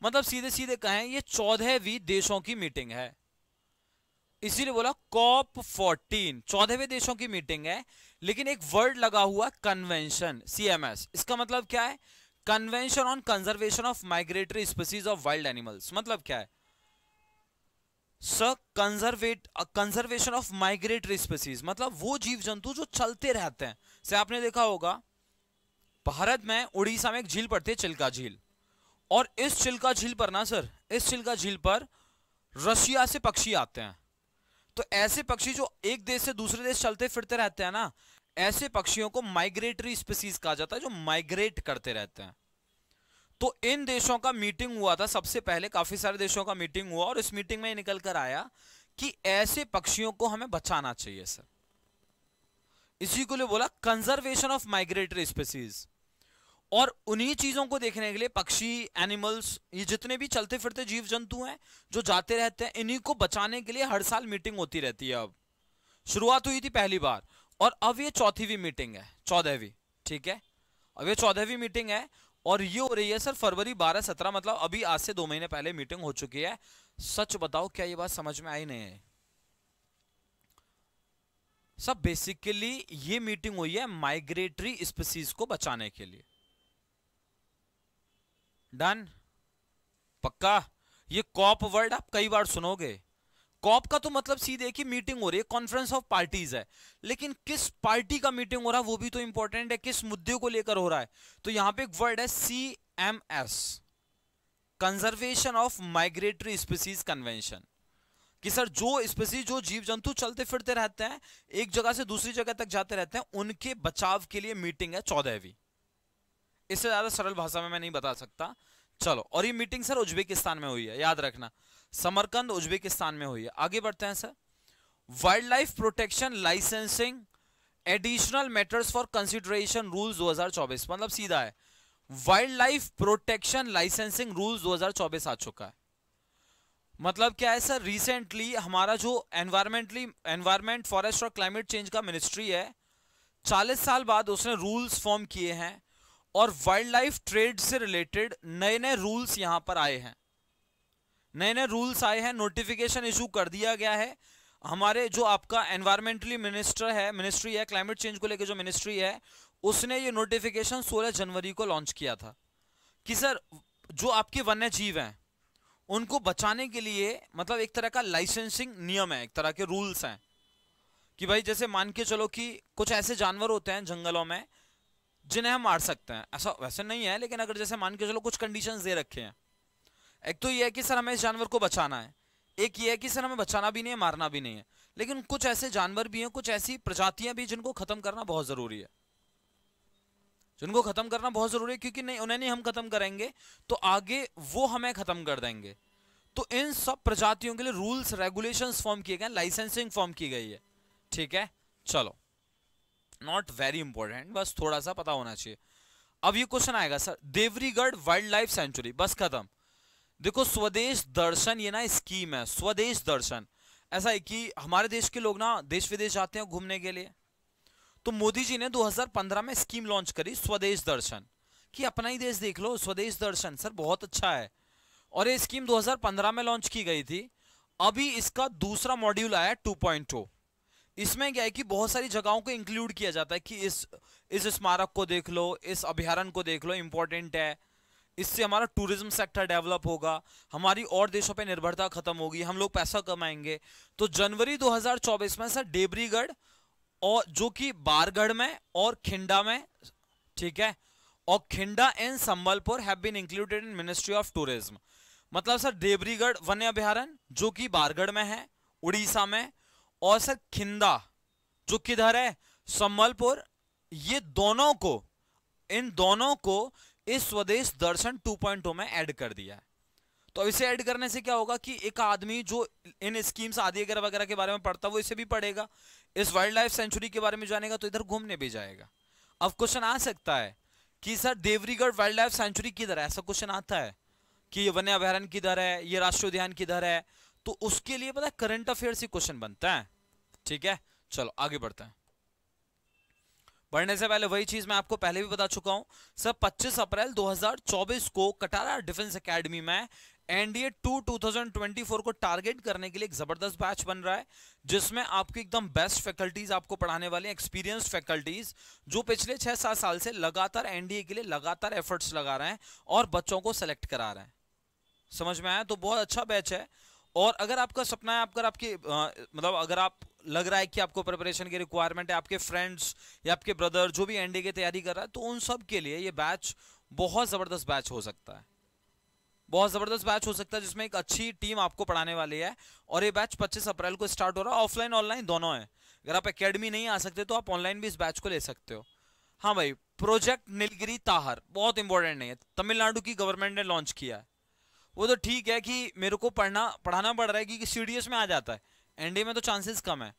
मतलब सीधे सीधे कहें ये चौदहवीं देशों की मीटिंग है इसीलिए बोला कॉप फोर्टीन चौदहवें देशों की मीटिंग है लेकिन एक वर्ड लगा हुआ कन्वेंशन सीएमएस इसका मतलब क्या है convention on conservation of migratory species of wild animals मतलब क्या है sir conserve conservation of migratory species मतलब वो जीव जंतु जो चलते रहते हैं से आपने देखा होगा भारत में उड़ीसा में एक झील पड़ती है चिल्का झील और इस चिल्का झील पर ना सर इस चिल्का झील पर रशिया से पक्षी आते हैं तो ऐसे पक्षी जो एक देश से दूसरे देश चलते फिरते रहते हैं ना ऐसे पक्षियों को माइग्रेटरी स्पीसीज कहा जाता है जो माइग्रेट करते रहते हैं तो इन देशों का मीटिंग हुआ था सबसे पहले काफी सारे देशों का मीटिंग हुआ और इस मीटिंग में निकल कर आया कि ऐसे पक्षियों को हमें बचाना चाहिए सर इसी को लिए बोला कंजर्वेशन ऑफ माइग्रेटरी स्पेसीज और उन्हीं चीजों को देखने के लिए पक्षी एनिमल्स ये जितने भी चलते फिरते जीव जंतु हैं जो जाते रहते हैं इन्हीं को बचाने के लिए हर साल मीटिंग होती रहती है अब शुरुआत हुई थी पहली बार और अब ये चौथीवी मीटिंग है चौदहवीं ठीक है अब ये चौदहवीं मीटिंग है और ये हो रही है सर फरवरी बारह सत्रह मतलब अभी आज से दो महीने पहले मीटिंग हो चुकी है सच बताओ क्या ये बात समझ में आई नहीं है सब बेसिकली ये मीटिंग हुई है माइग्रेटरी स्पीसीज को बचाने के लिए डन पक्का ये कॉप वर्ड आप कई बार सुनोगे कॉप का तो मतलब सीधे कि मीटिंग हो रही है कॉन्फ्रेंस ऑफ पार्टीज है लेकिन किस पार्टी का मीटिंग हो रहा है वो भी तो इंपॉर्टेंट है किस मुद्दे को लेकर हो रहा है तो यहां पे एक वर्ड है C M S conservation of migratory species convention कि सर जो स्पीसीज जो जीव जंतु चलते फिरते रहते हैं एक जगह से दूसरी जगह तक जाते रहते हैं उनके बचाव के लिए मीटिंग है चौदहवीं इससे ज्यादा सरल भाषा में मैं नहीं बता सकता चलो और ये मीटिंग सर उज्बेकिस्तान में हुई है याद रखना समरकंद उज्बेकिस्तान में हुई है आगे बढ़ते हैं sir wildlife protection licensing additional matters for consideration rules 2024 मतलब सीधा है wildlife protection licensing rules 2024 आ चुका है मतलब क्या है सर रिसेंटली हमारा जो एनवायरमेंटली एनवायरमेंट फॉरेस्ट और क्लाइमेट चेंज का मिनिस्ट्री है 40 साल बाद उसने रूल्स फॉर्म किए हैं और वाइल्ड लाइफ ट्रेड से रिलेटेड नए नए रूल्स यहां पर आए हैं नए नए रूल्स आए हैं नोटिफिकेशन इशू कर दिया गया है हमारे जो आपका एनवायरमेंटली मिनिस्टर है मिनिस्ट्री है क्लाइमेट चेंज को लेकर जो मिनिस्ट्री है उसने ये नोटिफिकेशन 16 जनवरी को लॉन्च किया था कि सर जो आपके वन्य जीव हैं उनको बचाने के लिए मतलब एक तरह का लाइसेंसिंग नियम है एक तरह के रूल्स हैं कि भाई जैसे मान के चलो कि कुछ ऐसे जानवर होते हैं जंगलों में जिन्हें हम मार सकते हैं ऐसा वैसे नहीं है लेकिन अगर जैसे मान के चलो कुछ कंडीशंस दे रखे हैं एक तो ये है कि सर हमें इस जानवर को बचाना है एक ये है कि सर हमें बचाना भी नहीं है मारना भी नहीं है लेकिन कुछ ऐसे जानवर भी हैं कुछ ऐसी प्रजातियां भी जिनको खत्म करना बहुत जरूरी है जिनको खत्म करना बहुत जरूरी है क्योंकि नहीं उन्हें नहीं हम खत्म करेंगे तो आगे वो हमें खत्म कर देंगे तो इन सब प्रजातियों के लिए रूल्स रेगुलेशंस फॉर्म किए गए लाइसेंसिंग फॉर्म की गई है ठीक है चलो नॉट वेरी इंपॉर्टेंट बस थोड़ा सा पता होना चाहिए अब ये क्वेश्चन आएगा sir Debrigarh wildlife sanctuary बस खत्म देखो स्वदेश दर्शन ये ना स्कीम है स्वदेश दर्शन ऐसा है कि हमारे देश के लोग ना देश विदेश जाते हैं घूमने के लिए तो मोदी जी ने 2015 में स्कीम लॉन्च करी स्वदेश दर्शन कि अपना ही देश देख लो स्वदेश दर्शन सर बहुत अच्छा है और ये स्कीम 2015 में लॉन्च की गई थी अभी इसका दूसरा मॉड्यूल आया टू इसमें क्या है कि बहुत सारी जगहों को इंक्लूड किया जाता है कि इस इस स्मारक को देख लो इस अभ्यारण को देख लो इम्पोर्टेंट है इससे हमारा टूरिज्म सेक्टर डेवलप होगा हमारी और देशों पे निर्भरता खत्म होगी हम लोग पैसा कमाएंगे तो जनवरी 2024 में सर डेबरीगढ़ और जो कि बारगढ़ में और खिंडा में ठीक है और Khinda and Sambalpur have been included in ministry of tourism मतलब सर डेबरीगढ़ वन्य अभ्यारण जो कि बारगढ़ में है उड़ीसा में और सर खिंदा जो किधर है संबलपुर ये दोनों को इन दोनों को इस स्वदेश दर्शन 2.0 में ऐड कर दिया है तो इसे ऐड करने से क्या होगा कि एक आदमी जो इन स्कीम्स आदि वगैरह वगैरह के बारे में पढ़ता वो इसे भी पढ़ेगा इस वाइल्ड लाइफ सेंचुरी के बारे में जानेगा तो इधर घूमने भी जाएगा अब क्वेश्चन आ सकता है कि sir Debrigarh wildlife sanctuary किधर है ऐसा क्वेश्चन आता है कि ये वन्य अभ्यारण किधर है ये राष्ट्रीय उद्यान किधर है तो उसके लिए पता है करंट अफेयर से क्वेश्चन बनता है ठीक है चलो आगे बढ़ते हैं बढ़ने से पहले वही चीज मैं आपको पहले भी बता चुका हूं सर 25 अप्रैल 2024 को कटारा डिफेंस एकेडमी में एनडीए 2 2024 को टारगेट करने के लिए एक जबरदस्त बैच बन रहा है जिसमें आपकी एकदम बेस्ट फैकल्टीज आपको पढ़ाने वाले एक्सपीरियंस फैकल्टीज जो पिछले छह सात साल से लगातार एनडीए के लिए लगातार एफर्ट्स लगा रहे हैं और बच्चों को सेलेक्ट करा रहे हैं समझ में आया तो बहुत अच्छा बैच है और अगर आपका सपना है आप अगर आपकी मतलब अगर आप लग रहा है कि आपको प्रिपरेशन की रिक्वायरमेंट है आपके फ्रेंड्स या आपके ब्रदर जो भी एनडी की तैयारी कर रहा है तो उन सब के लिए ये बैच बहुत ज़बरदस्त बैच हो सकता है बहुत ज़बरदस्त बैच हो सकता है जिसमें एक अच्छी टीम आपको पढ़ाने वाली है और ये बैच 25 अप्रैल को स्टार्ट हो रहा है ऑफलाइन ऑनलाइन दोनों है अगर आप एकेडमी नहीं आ सकते तो आप ऑनलाइन भी इस बैच को ले सकते हो हाँ भाई प्रोजेक्ट नीलगिरी ताहर बहुत इंपॉर्टेंट नहीं है तमिलनाडु की गवर्नमेंट ने लॉन्च किया है वो तो ठीक है कि मेरे को पढ़ना पढ़ाना पड़ रहा है कि, कि सी में आ जाता है एनडीए में तो चांसेस कम है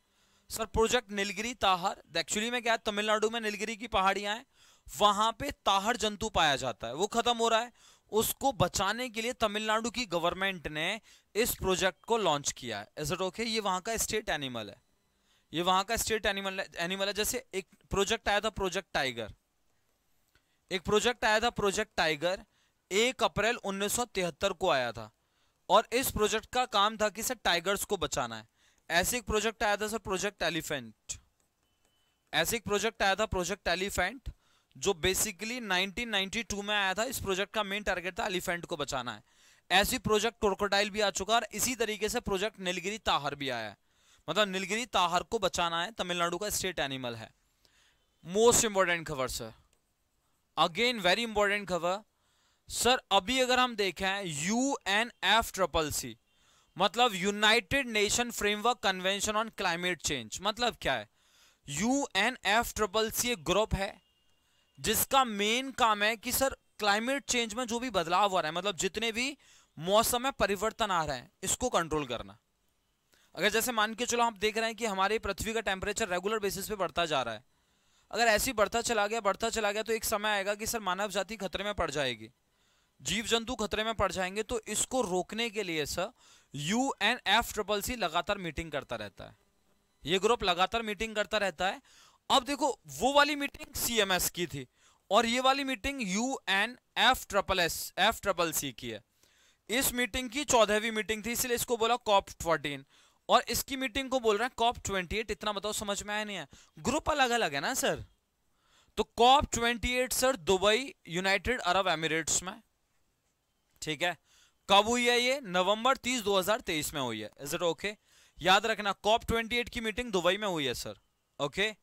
sir project Nilgiri tahr actually में क्या है तमिलनाडु में नीलगिरी की पहाड़ियां हैं वहां पे ताहर जंतु पाया जाता है वो खत्म हो रहा है उसको बचाने के लिए तमिलनाडु की गवर्नमेंट ने इस प्रोजेक्ट को लॉन्च किया है इज इट ओके ये वहां का स्टेट एनिमल है ये वहां का स्टेट एनिमल एनिमल है जैसे एक प्रोजेक्ट आया था प्रोजेक्ट टाइगर एक प्रोजेक्ट आया था प्रोजेक्ट टाइगर एक अप्रैल 1973 को आया था और इस प्रोजेक्ट का काम था कि सर टाइगर्स को बचाना है ऐसे एक प्रोजेक्ट आया था सर प्रोजेक्ट एलिफेंट ऐसे एक प्रोजेक्ट आया था प्रोजेक्ट एलिफेंट जो बेसिकली 1992 में आया था इस प्रोजेक्ट का मेन टारगेट था एलिफेंट को बचाना है ऐसी प्रोजेक्ट टोरकोडाइल भी आ चुका है और इसी तरीके से प्रोजेक्ट नीलगिरी ताहर भी आया है मतलब नीलगिरी ताहर को बचाना है तमिलनाडु का स्टेट एनिमल है मोस्ट इंपॉर्टेंट खबर सर अगेन वेरी इंपॉर्टेंट खबर सर अभी अगर हम देखें U N F triple C मतलब United Nation framework convention on climate change मतलब क्या है U N F triple C एक ग्रुप है जिसका मेन काम है कि सर क्लाइमेट चेंज में जो भी बदलाव हो रहा है मतलब जितने भी मौसम में परिवर्तन आ रहे हैं इसको कंट्रोल करना अगर जैसे मान के चलो आप देख रहे हैं कि हमारे पृथ्वी का टेम्परेचर रेगुलर बेसिस पे बढ़ता जा रहा है अगर ऐसे ही बढ़ता चला गया बढ़ता चला गया तो एक समय आएगा कि सर मानव जाति खतरे में पड़ जाएगी जीव जंतु खतरे में पड़ जाएंगे तो इसको रोकने के लिए sir U N F triple C लगातार मीटिंग करता रहता है ये ग्रुप लगातार मीटिंग करता रहता है अब देखो वो वाली मीटिंग सीएमएस की थी और ये वाली meeting U N F triple S F triple C की है इस मीटिंग की चौदहवीं मीटिंग थी इसलिए इसको बोला कॉप फोर्टीन और इसकी मीटिंग को बोल रहे हैं कॉप ट्वेंटी एट इतना बताओ समझ में आया नहीं है ग्रुप अलग अलग है ना सर तो COP twenty eight sir Dubai United Arab Emirates में ठीक है कब हुई है ये नवंबर 30 2023 में हुई है इज इट ओके याद रखना कॉप 28 की मीटिंग दुबई में हुई है सर ओके okay?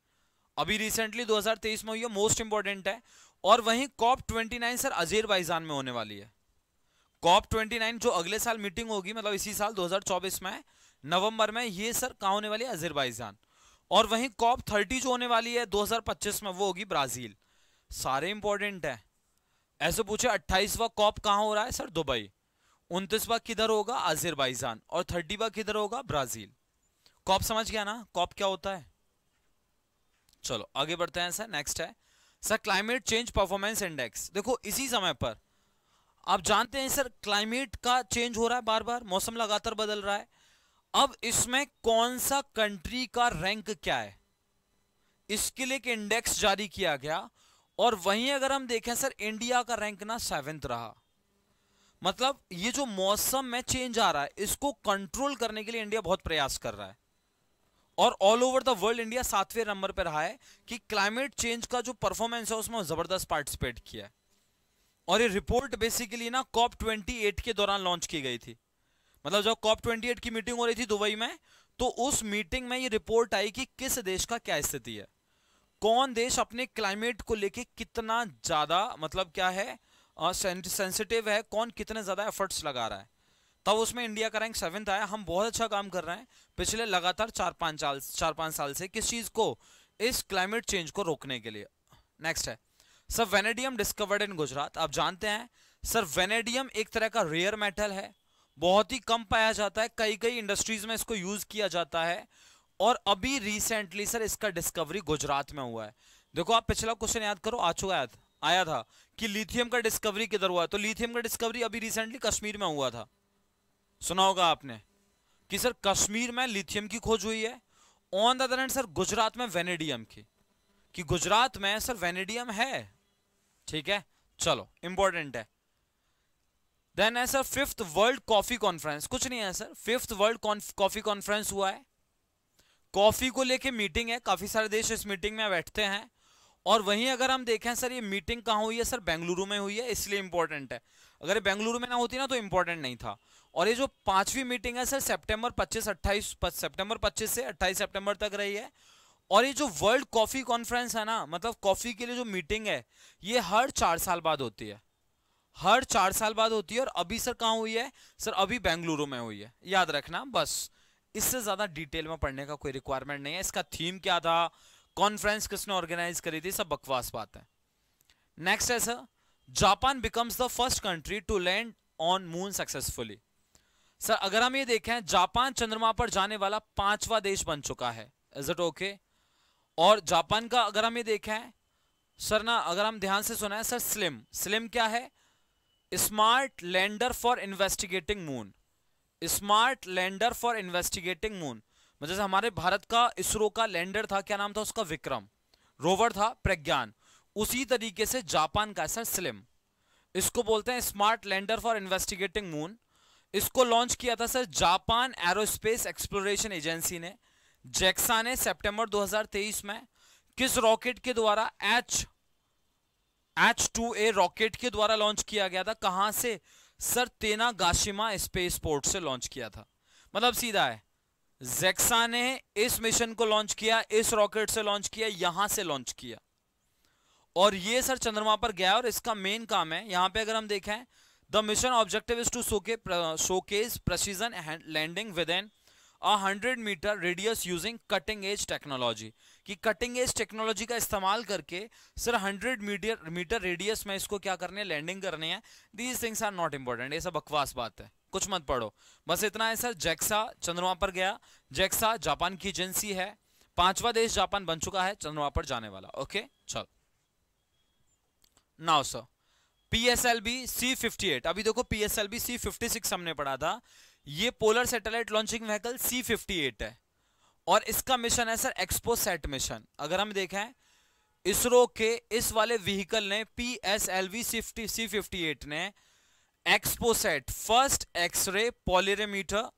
अभी रिसेंटली 2023 में हुई है मोस्ट इंपॉर्टेंट है और वहीं कॉप 29 सर अजेरबाईजान में होने वाली है कॉप 29 जो अगले साल मीटिंग होगी मतलब इसी साल 2024 में नवंबर में ये सर कहा होने वाली है अजेरबाईजान और वहीं कॉप 30 जो होने वाली है 2025 में वो होगी ब्राज़ील सारे इंपॉर्टेंट है ऐसे पूछे अट्ठाईसवा कॉप कहाँ हो रहा है सर दुबई उनतीसवा किधर होगा आजिरबाईजान और थर्टीवा किधर होगा ब्राजील कॉप समझ गया ना कॉप क्या होता है चलो आगे बढ़ते हैं सर नेक्स्ट है sir climate change performance index देखो इसी समय पर आप जानते हैं सर क्लाइमेट का चेंज हो रहा है बार बार मौसम लगातार बदल रहा है अब इसमें कौन सा कंट्री का रैंक क्या है इसके लिए एक इंडेक्स जारी किया गया और वहीं अगर हम देखें सर इंडिया का रैंक ना सेवेंथ रहा मतलब ये जो मौसम में चेंज आ रहा है इसको कंट्रोल करने के लिए इंडिया बहुत प्रयास कर रहा है और all over the world India सातवें नंबर पर रहा है कि क्लाइमेट चेंज का जो परफॉर्मेंस है उसमें जबरदस्त पार्टिसिपेट किया है और ये रिपोर्ट बेसिकली ना कॉप ट्वेंटी एट के दौरान लॉन्च की गई थी मतलब जब कॉप ट्वेंटी एट की मीटिंग हो रही थी दुबई में तो उस मीटिंग में ये रिपोर्ट आई कि किस देश का क्या स्थिति है कौन देश अपने क्लाइमेट को लेके कितना ज़्यादा मतलब क्या है सेंसिटिव है कौन कितने ज़्यादा एफर्ट्स लगा रहा है तब उसमें इंडिया का रैंक सेवेंथ आया हम बहुत अच्छा काम कर रहे हैं पिछले लगातार चार पांच साल चार पांच साल से किस चीज़ को इस क्लाइमेट चेंज को रोकने के लिए नेक्स्ट है sir vanadium discovered in Gujarat आप जानते हैं सर वेनेडियम एक तरह का रेयर मेटल है बहुत ही कम पाया जाता है कई कई इंडस्ट्रीज में इसको यूज़ किया जाता है और अभी रिसेंटली सर इसका डिस्कवरी गुजरात में हुआ है देखो आप पिछला क्वेश्चन याद करो आ चुका आया था कि लिथियम का डिस्कवरी किधर हुआ है तो लिथियम का डिस्कवरी अभी रिसेंटली कश्मीर में हुआ था सुना होगा आपने कि सर कश्मीर में लिथियम की खोज हुई है on the other hand sir Gujarat में वेनेडियम की कि गुजरात में सर वेनेडियम है ठीक है चलो इंपॉर्टेंट है देन है sir fifth world coffee conference कुछ नहीं है sir fifth world coffee conference हुआ है कॉफ़ी को लेके मीटिंग है काफ़ी सारे देश इस मीटिंग में बैठते हैं और वहीं अगर हम देखें सर ये मीटिंग कहाँ हुई है सर बेंगलुरु में हुई है इसलिए इंपॉर्टेंट है अगर ये बेंगलुरु में ना होती ना तो इंपॉर्टेंट नहीं था और ये जो पांचवी मीटिंग है सर सितंबर 25 अट्ठाईस सितंबर 25 से 28 सितंबर तक रही है और ये जो वर्ल्ड कॉफ़ी कॉन्फ्रेंस है ना मतलब कॉफ़ी के लिए जो मीटिंग है ये हर चार साल बाद होती है हर चार साल बाद होती है और अभी सर कहाँ हुई है सर अभी बेंगलुरु में हुई है याद रखना बस इससे ज़्यादा डिटेल में पढ़ने का कोई रिक्वायरमेंट नहीं है इसका थीम क्या था कॉन्फ्रेंस किसने ऑर्गेनाइज करी थी सब बकवास बात है नेक्स्ट है sir Japan becomes the first country to land on moon successfully sir अगर हम ये देखें जापान चंद्रमा पर जाने वाला पांचवा देश बन चुका है इज इट ओके और जापान का अगर हम ये देखें सर ना अगर हम ध्यान से सुना है सर स्लिम स्लिम क्या है smart lander for investigating moon smart lander for investigating moon मतलब हमारे भारत का इसरो का लैंडर था क्या नाम था उसका विक्रम रोवर था प्रज्ञान उसी तरीके से जापान का ऐसा स्लिम इसको बोलते हैं smart lander for investigating moon इसको लॉन्च किया था sir Japan Aerospace Exploration Agency ने जैक्सा ने सितंबर 2023 में किस रॉकेट के द्वारा H H two A rocket के द्वारा लॉन्च किया गया था कहां से sir Tanegashima space port से लॉन्च किया था मतलब सीधा है जेक्सा ने इस मिशन को लॉन्च किया इस रॉकेट से लॉन्च किया यहां से लॉन्च किया और ये सर चंद्रमा पर गया और इसका मेन काम है यहां पे अगर हम देखें the mission objective is to सोके showcase precision landing with an hundred metre radius using cutting edge technology कि कटिंग एज टेक्नोलॉजी का इस्तेमाल करके सर 100 मीटर मीटर रेडियस में इसको क्या करने लैंडिंग करने है these things are not important ये सब बकवास बात है कुछ मत पढ़ो बस इतना है सर जैक्सा चंद्रमा पर गया जैक्सा जापान की एजेंसी है पांचवा देश जापान बन चुका है चंद्रमा पर जाने वाला ओके चल now sir P S L B C fifty eight अभी देखो P S L B C fifty six हमने पढ़ा था ये polar satellite launching vehicle C fifty eight है और इसका मिशन है सर एक्सपो सेट मिशन अगर हम देखें इसरो के इस वाले व्हीकल ने P S L V C fifty eight ने एक्सपोसेट फर्स्ट एक्सरे पॉलिरेमीटर